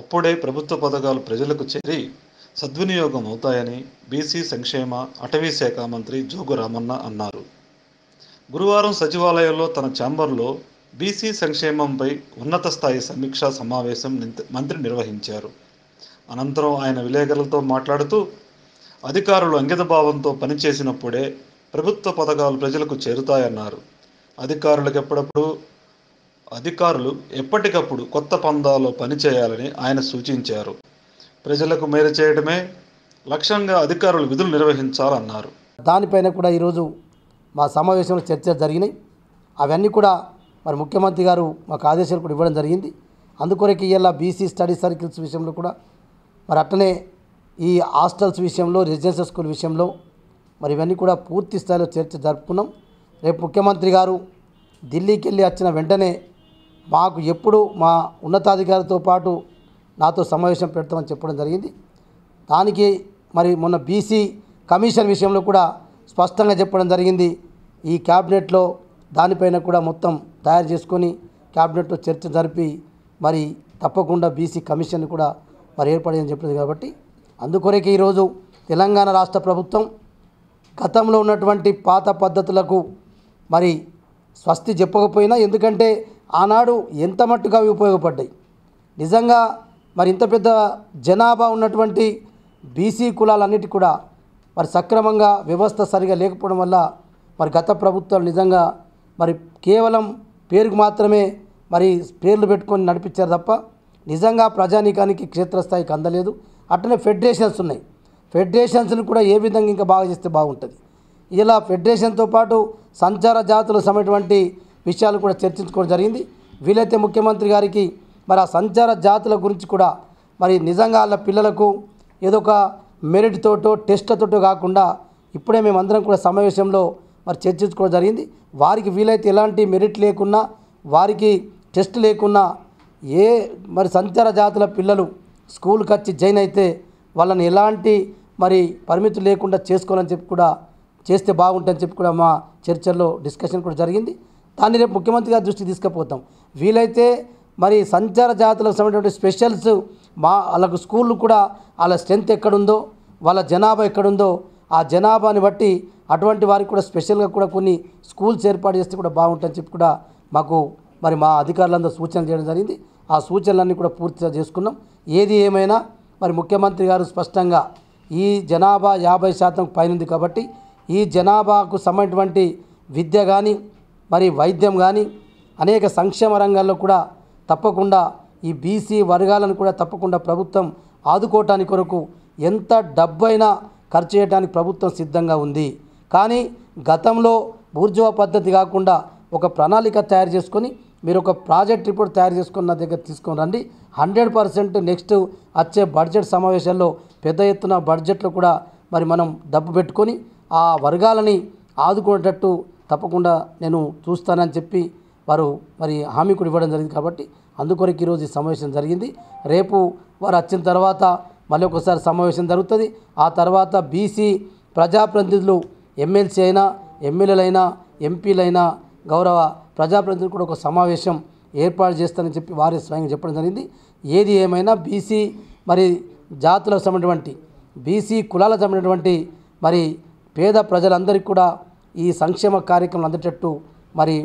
అప్పుడే ప్రభుత్వ పథకాలు ప్రజలకు చేరి సద్వినియోగం అవుతాయని బీసీ సంక్షేమ అటవీ శాఖ మంత్రి జోగు రామన్న అన్నారు గురువారం సచివాలయంలో తన ఛాంబర్లో బీసీ సంక్షేమంపై ఉన్నత స్థాయి సమీక్షా సమావేశం మంత్రి నిర్వహించారు అనంతరం ఆయన విలేకరులతో మాట్లాడుతూ అధికారులు అంకితభావంతో పనిచేసినప్పుడే ప్రభుత్వ పథకాలు ప్రజలకు చేరుతాయన్నారు అధికారులకు ఎప్పుడప్పుడు అధికారులు ఎప్పటికప్పుడు కొత్త పందాల్లో పనిచేయాలని ఆయన సూచించారు ప్రజలకు మేలు చేయడమే లక్ష్యంగా అధికారులు విధులు నిర్వహించాలన్నారు దానిపైన కూడా ఈరోజు మా సమావేశంలో చర్చ జరిగినాయి అవన్నీ కూడా మరి ముఖ్యమంత్రి గారు మాకు ఆదేశాలు కూడా ఇవ్వడం జరిగింది అందుకొరకు ఇలా బీసీ స్టడీ సర్కిల్స్ విషయంలో కూడా మరి అట్లనే ఈ హాస్టల్స్ విషయంలో రెసిడెన్షియల్ స్కూల్ విషయంలో మరి ఇవన్నీ కూడా పూర్తి స్థాయిలో చర్చ జరుపుకున్నాం రేపు ముఖ్యమంత్రి గారు ఢిల్లీకి వెళ్ళి వచ్చిన వెంటనే మాకు ఎప్పుడు మా ఉన్నతాధికారితో పాటు నాతో సమావేశం పెడతామని చెప్పడం జరిగింది దానికి మరి మొన్న బీసీ కమిషన్ విషయంలో కూడా స్పష్టంగా చెప్పడం జరిగింది ఈ క్యాబినెట్లో దానిపైన కూడా మొత్తం తయారు చేసుకొని క్యాబినెట్లో చర్చ జరిపి మరి తప్పకుండా బీసీ కమిషన్ కూడా మరి ఏర్పడేదని చెప్పింది కాబట్టి అందుకొరకే ఈరోజు తెలంగాణ రాష్ట్ర ప్రభుత్వం గతంలో ఉన్నటువంటి పాత పద్ధతులకు మరి స్వస్తి చెప్పకపోయినా ఎందుకంటే ఆనాడు ఎంత మట్టుగా అవి ఉపయోగపడ్డాయి నిజంగా మరి ఇంత పెద్ద జనాభా ఉన్నటువంటి బీసీ కులాలన్నిటి కూడా మరి సక్రమంగా వ్యవస్థ సరిగా లేకపోవడం వల్ల మరి గత ప్రభుత్వాలు నిజంగా మరి కేవలం పేరుకు మాత్రమే మరి పేర్లు పెట్టుకొని నడిపించారు తప్ప నిజంగా ప్రజానీకానికి క్షేత్రస్థాయికి అందలేదు అట్లనే ఫెడరేషన్స్ ఉన్నాయి ఫెడరేషన్స్ని కూడా ఏ విధంగా ఇంకా బాగా చేస్తే బాగుంటుంది ఇలా ఫెడరేషన్తో పాటు సంచార జాతులు సమైనటువంటి విషయాలు కూడా చర్చించుకోవడం జరిగింది వీలైతే ముఖ్యమంత్రి గారికి మరి ఆ సంచార జాతుల గురించి కూడా మరి నిజంగా వాళ్ళ పిల్లలకు ఏదో ఒక మెరిట్ తోటో టెస్ట్లతోటో కాకుండా ఇప్పుడే మేమందరం కూడా సమావేశంలో మరి చర్చించుకోవడం జరిగింది వారికి వీలైతే ఎలాంటి మెరిట్ లేకున్నా వారికి టెస్ట్ లేకున్నా ఏ మరి సంచార జాతుల పిల్లలు స్కూల్కి వచ్చి జాయిన్ అయితే వాళ్ళని ఎలాంటి మరి పరిమితులు లేకుండా చేసుకోవాలని చెప్పి కూడా చేస్తే బాగుంటుందని చెప్పి కూడా మా చర్చల్లో డిస్కషన్ కూడా జరిగింది దాన్ని రేపు ముఖ్యమంత్రి గారి దృష్టికి తీసుకుపోతాం వీలైతే మరి సంచార జాతులకు సంబంధించిన స్పెషల్స్ మా వాళ్ళకు స్కూళ్ళు కూడా వాళ్ళ స్ట్రెంత్ ఎక్కడుందో వాళ్ళ జనాభా ఎక్కడుందో ఆ జనాభాని బట్టి అటువంటి వారికి కూడా స్పెషల్గా కూడా కొన్ని స్కూల్స్ ఏర్పాటు చేస్తే కూడా బాగుంటుందని చెప్పి కూడా మాకు మరి మా అధికారులందరూ సూచనలు చేయడం జరిగింది ఆ సూచనలన్నీ కూడా పూర్తిగా చేసుకున్నాం ఏది ఏమైనా మరి ముఖ్యమంత్రి గారు స్పష్టంగా ఈ జనాభా యాభై శాతం పైనుంది కాబట్టి ఈ జనాభాకు సంబంధించినటువంటి విద్య కానీ మరి వైద్యం కానీ అనేక సంక్షేమ రంగాల్లో కూడా తప్పకుండా ఈ బీసీ వర్గాలను కూడా తప్పకుండా ప్రభుత్వం ఆదుకోవటానికి కొరకు ఎంత డబ్బైనా ఖర్చు చేయడానికి ప్రభుత్వం సిద్ధంగా ఉంది కానీ గతంలో బూర్జువా పద్ధతి కాకుండా ఒక ప్రణాళిక తయారు చేసుకొని మీరు ఒక ప్రాజెక్ట్ రిపోర్ట్ తయారు చేసుకున్న దగ్గర తీసుకొని రండి హండ్రెడ్ పర్సెంట్ నెక్స్ట్ వచ్చే బడ్జెట్ సమావేశాల్లో పెద్ద ఎత్తున బడ్జెట్లో కూడా మరి మనం డబ్బు పెట్టుకొని ఆ వర్గాలని ఆదుకునేటట్టు తప్పకుండా నేను చూస్తానని చెప్పి వారు మరి హామీ కూడా ఇవ్వడం జరిగింది కాబట్టి అందుకొరకు ఈరోజు ఈ సమావేశం జరిగింది రేపు వారు వచ్చిన తర్వాత మళ్ళీ ఒకసారి సమావేశం జరుగుతుంది ఆ తర్వాత బీసీ ప్రజాప్రతినిధులు ఎమ్మెల్సీ అయినా ఎమ్మెల్యేలైనా ఎంపీలైనా గౌరవ ప్రజాప్రతినిధులు కూడా ఒక సమావేశం ఏర్పాటు చేస్తానని చెప్పి వారే స్వయంగా చెప్పడం జరిగింది ఏది ఏమైనా బీసీ మరి జాతులకు సంబంధించినటువంటి బీసీ కులాలకు సంబంధించినటువంటి మరి పేద ప్రజలందరికీ కూడా ఈ సంక్షేమ కార్యక్రమం అందేటట్టు మరి